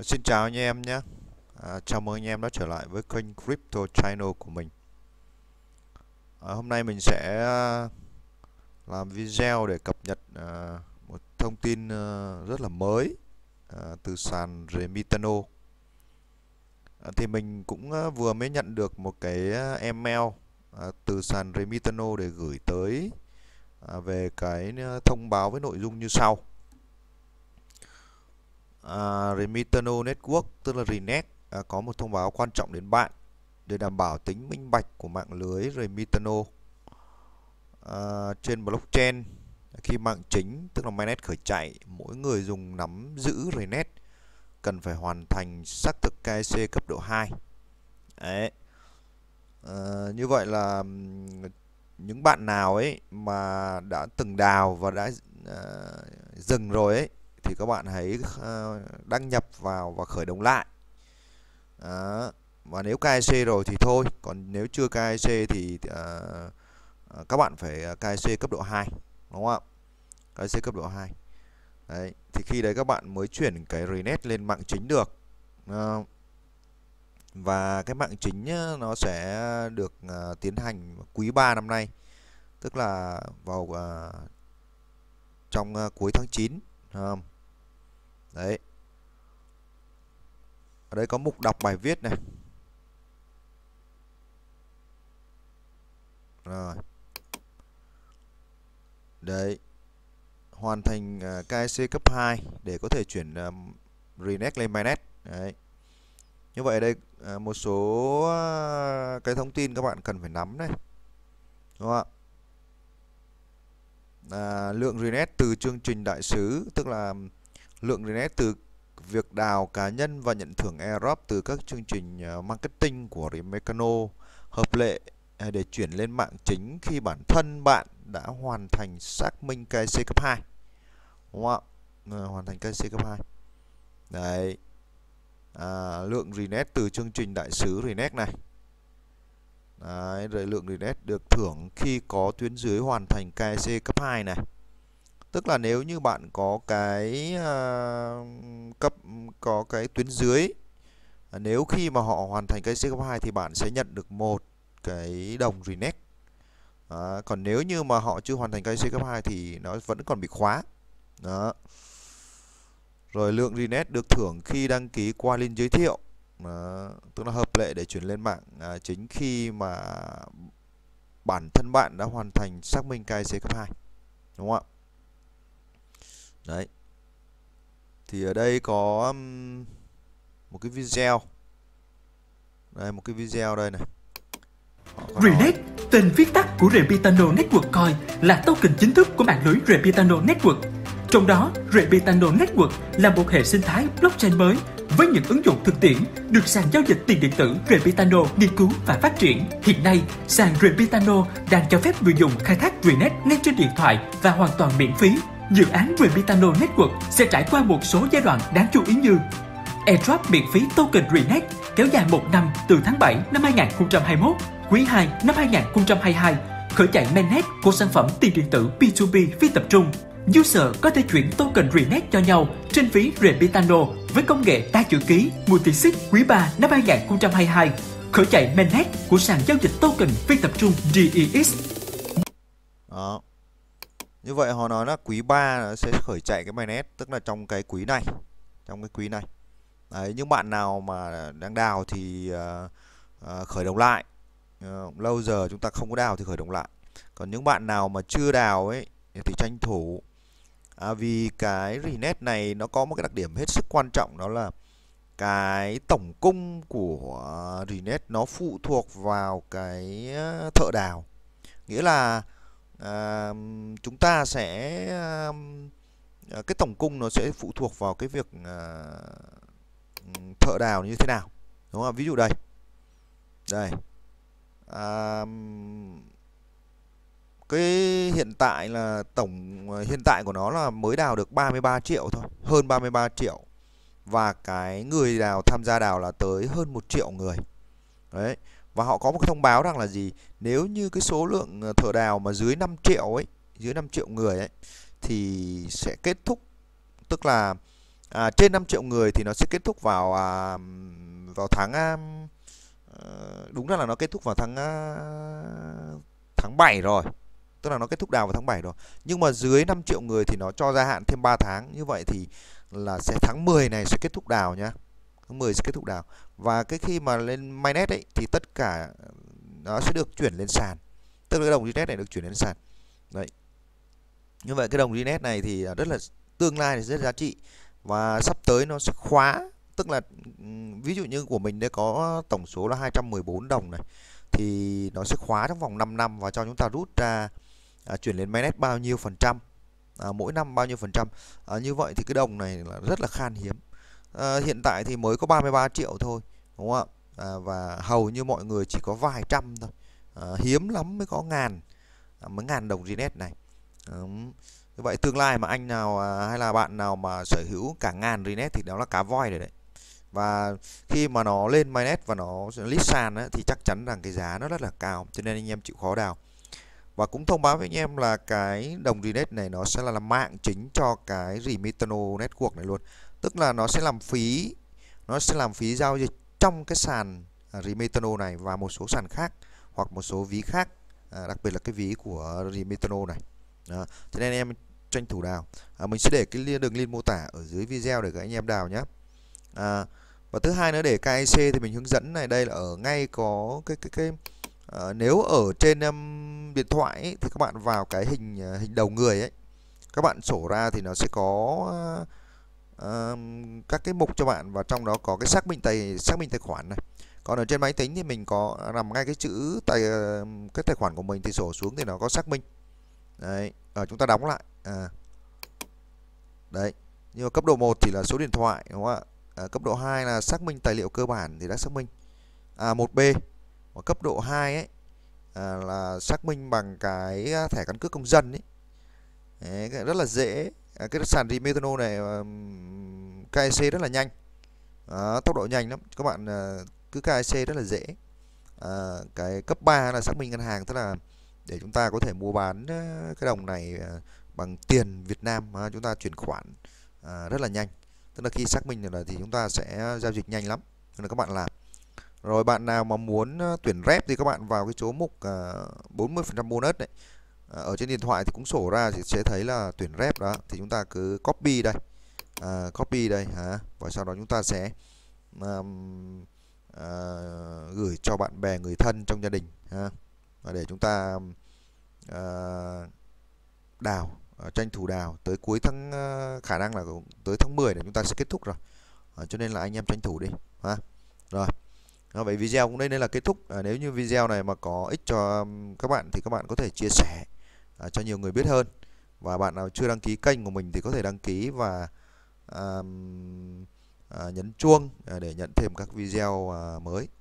Xin chào anh em nhé à, Chào mừng anh em đã trở lại với kênh Crypto Channel của mình à, Hôm nay mình sẽ à, làm video để cập nhật à, một thông tin à, rất là mới à, từ sàn Remitano à, Thì mình cũng à, vừa mới nhận được một cái à, email à, từ sàn Remitano để gửi tới à, về cái à, thông báo với nội dung như sau à, Remitano Network tức là Renet à, có một thông báo quan trọng đến bạn để đảm bảo tính minh bạch của mạng lưới Remitano à, trên blockchain khi mạng chính tức là mainnet khởi chạy mỗi người dùng nắm giữ Renet cần phải hoàn thành xác thực KYC e cấp độ 2 Đấy. À, như vậy là những bạn nào ấy mà đã từng đào và đã à, dừng rồi ấy thì các bạn hãy ờ, đăng nhập vào và khởi động lại Đó. và nếu KIC rồi thì thôi còn nếu chưa KIC thì uh, các bạn phải KIC cấp độ 2 đúng không ạ KIC cấp độ 2 đấy thì khi đấy các bạn mới chuyển cái Renet lên mạng chính được uh, và cái mạng chính nó sẽ được uh, tiến hành quý 3 năm nay tức là vào uh, trong uh, cuối tháng 9 không? đấy ở đây có mục đọc bài viết này rồi đấy hoàn thành uh, à, KIC cấp 2 để có thể chuyển um, à, Renet lên Mainnet đấy như vậy đây à, một số cái thông tin các bạn cần phải nắm này đúng không ạ à, lượng Renet từ chương trình đại sứ tức là Lượng Renet từ việc đào cá nhân và nhận thưởng airdrop từ các chương trình ờ, marketing của Remecano hợp lệ à, để chuyển lên mạng chính khi bản thân bạn đã hoàn thành xác minh KC cấp 2. Đúng không ạ? Ờ, hoàn thành KC cấp 2. Đấy. À, lượng Renet từ chương trình đại sứ Renet này. Đấy, rồi lượng Renet được thưởng khi có tuyến dưới hoàn thành KC cấp 2 này tức là nếu như bạn có cái uh, cấp có cái tuyến dưới ờ, nếu khi mà họ hoàn thành cái C cấp 2 thì bạn sẽ nhận được một cái đồng Renex à, còn nếu như mà họ chưa hoàn thành cái C cấp 2 thì nó vẫn còn bị khóa đó rồi lượng Renex được thưởng khi đăng ký qua link giới thiệu đó. tức là hợp lệ để chuyển lên mạng à, chính khi mà bản thân bạn đã hoàn thành xác minh KYC cấp 2 đúng không ạ đấy thì ở đây có một cái video đây một cái video đây này Renet, tên viết tắt của Repitano Network Coin là token chính thức của mạng lưới Repitano Network. Trong đó, Repitano Network là một hệ sinh thái blockchain mới với những ứng dụng thực tiễn được sàn giao dịch tiền điện tử Repitano nghiên cứu và phát triển. Hiện nay, sàn Repitano đang cho phép người dùng khai thác Renet ngay trên điện thoại và hoàn toàn miễn phí Dự án Remitano Network sẽ trải qua một số giai đoạn đáng chú ý như Airdrop miễn phí token Renet kéo dài một năm từ tháng 7 năm 2021, quý 2 năm 2022, khởi chạy mainnet của sản phẩm tiền điện tử P2P phi tập trung. User có thể chuyển token Renet cho nhau trên ví Rebitano với công nghệ đa chữ ký Multisig quý 3 năm 2022, khởi chạy mainnet của sàn giao dịch token phi tập trung DEX. Đó. Như vậy họ nói là quý 3 nó sẽ khởi chạy cái bài nét tức là trong cái quý này. Trong cái quý này. Đấy, những bạn nào mà đang đào thì uh, uh, khởi động lại. Uh, lâu giờ chúng ta không có đào thì khởi động lại. Còn những bạn nào mà chưa đào ấy thì tranh thủ à, vì cái renet này nó có một cái đặc điểm hết sức quan trọng đó là cái tổng cung của renet nó phụ thuộc vào cái thợ đào nghĩa là à, chúng ta sẽ à, cái tổng cung nó sẽ phụ thuộc vào cái việc à, thợ đào như thế nào đúng không ví dụ đây đây à, cái hiện tại là tổng ờ, hiện tại của nó là mới đào được 33 triệu thôi hơn 33 triệu và cái người đào tham gia đào là tới hơn một triệu người đấy và họ có một cái thông báo rằng là gì nếu như cái số lượng ờ, thợ đào mà dưới 5 triệu ấy dưới 5 triệu người ấy thì sẽ kết thúc tức là à, trên 5 triệu người thì nó sẽ kết thúc vào à, vào tháng à, ờ, đúng ra là nó kết thúc vào tháng à, tháng 7 rồi tức là nó kết thúc đào vào tháng 7 rồi nhưng mà dưới 5 triệu người thì nó cho gia hạn thêm 3 tháng như vậy thì là sẽ tháng 10 này sẽ kết thúc đào nhá tháng 10 sẽ kết thúc đảo và cái khi mà lên mainnet ấy thì tất cả nó sẽ được chuyển lên sàn tức là cái đồng Gnet này được chuyển lên sàn đấy như vậy cái đồng Gnet này thì à, rất là tương lai thì rất giá trị và sắp tới nó sẽ khóa tức là ví dụ như của mình đây có tổng số là 214 đồng này thì nó sẽ khóa trong vòng 5 năm và cho chúng ta rút ra à, chuyển lên mainnet bao nhiêu phần trăm à, mỗi năm bao nhiêu phần trăm à, như vậy thì cái đồng này là rất là khan hiếm Ờ, hiện tại thì mới có 33 triệu thôi đúng không ạ à, và hầu như mọi người chỉ có vài trăm thôi à, hiếm lắm mới có ngàn à, mấy ngàn đồng Rinet này à, vậy tương lai mà anh nào à, hay là bạn nào mà sở hữu cả ngàn Rinet thì đó là cá voi rồi đấy và khi mà nó lên mainnet và nó list sàn ấy, thì chắc chắn rằng cái giá nó rất là cao cho nên anh em chịu khó đào và cũng thông báo với anh em là cái đồng RINET này nó sẽ là, là mạng chính cho cái Remitano Network này luôn tức là nó sẽ làm phí nó sẽ làm phí giao dịch trong cái sàn à, Remetano này và một số sàn khác hoặc một số ví khác à, đặc biệt là cái ví của Remetano này đó. thế nên em tranh thủ đào à, mình sẽ để cái đường link mô tả ở dưới video để các anh em đào nhé à, và thứ hai nữa để KIC thì mình hướng dẫn này đây là ở ngay có cái cái cái à, nếu ở trên um, điện thoại ấy, thì các bạn vào cái hình à, hình đầu người ấy các bạn sổ ra thì nó sẽ có uh, các cái mục cho bạn và trong đó có cái xác minh tài xác minh tài khoản này còn ở trên máy tính thì mình có nằm ngay cái chữ tài cái tài khoản của mình thì sổ xuống thì nó có xác minh đấy ở ờ, chúng ta đóng lại à. đấy nhưng mà cấp độ 1 thì là số điện thoại đúng không ạ à, cấp độ 2 là xác minh tài liệu cơ bản thì đã xác minh à, 1B và cấp độ 2 ấy à, là xác minh bằng cái à, thẻ căn cước công dân ấy đấy, rất là dễ À, cái sàn gì này ờ, KEC rất là nhanh à, tốc độ nhanh lắm các bạn ờ, cứ KEC rất là dễ à, cái cấp 3 là xác minh ngân hàng tức là để chúng ta có thể mua bán cái đồng này bằng tiền Việt Nam mà chúng ta chuyển khoản à, rất là nhanh tức là khi xác minh là thì chúng ta sẽ giao dịch nhanh lắm nên là các bạn làm rồi bạn nào mà muốn tuyển rep thì các bạn vào cái chỗ mục 40% bonus này Ờ, ở trên điện thoại thì cũng sổ ra thì sẽ thấy là tuyển rep đó thì chúng ta cứ copy đây à, copy đây hả và sau đó chúng ta sẽ um, à, gửi cho bạn bè người thân trong gia đình ha và để chúng ta à, đào tranh thủ đào tới cuối tháng khả năng là tới tháng 10 để chúng ta sẽ kết thúc rồi uh, cho nên là anh em tranh thủ đi ha rồi đó, vậy video cũng đây nên là kết thúc à, nếu như video này mà có ích cho các bạn thì các bạn có thể chia sẻ à, cho nhiều người biết hơn và bạn nào chưa đăng ký kênh của mình thì có thể đăng ký và à, à, nhấn chuông à, để nhận thêm các video à, mới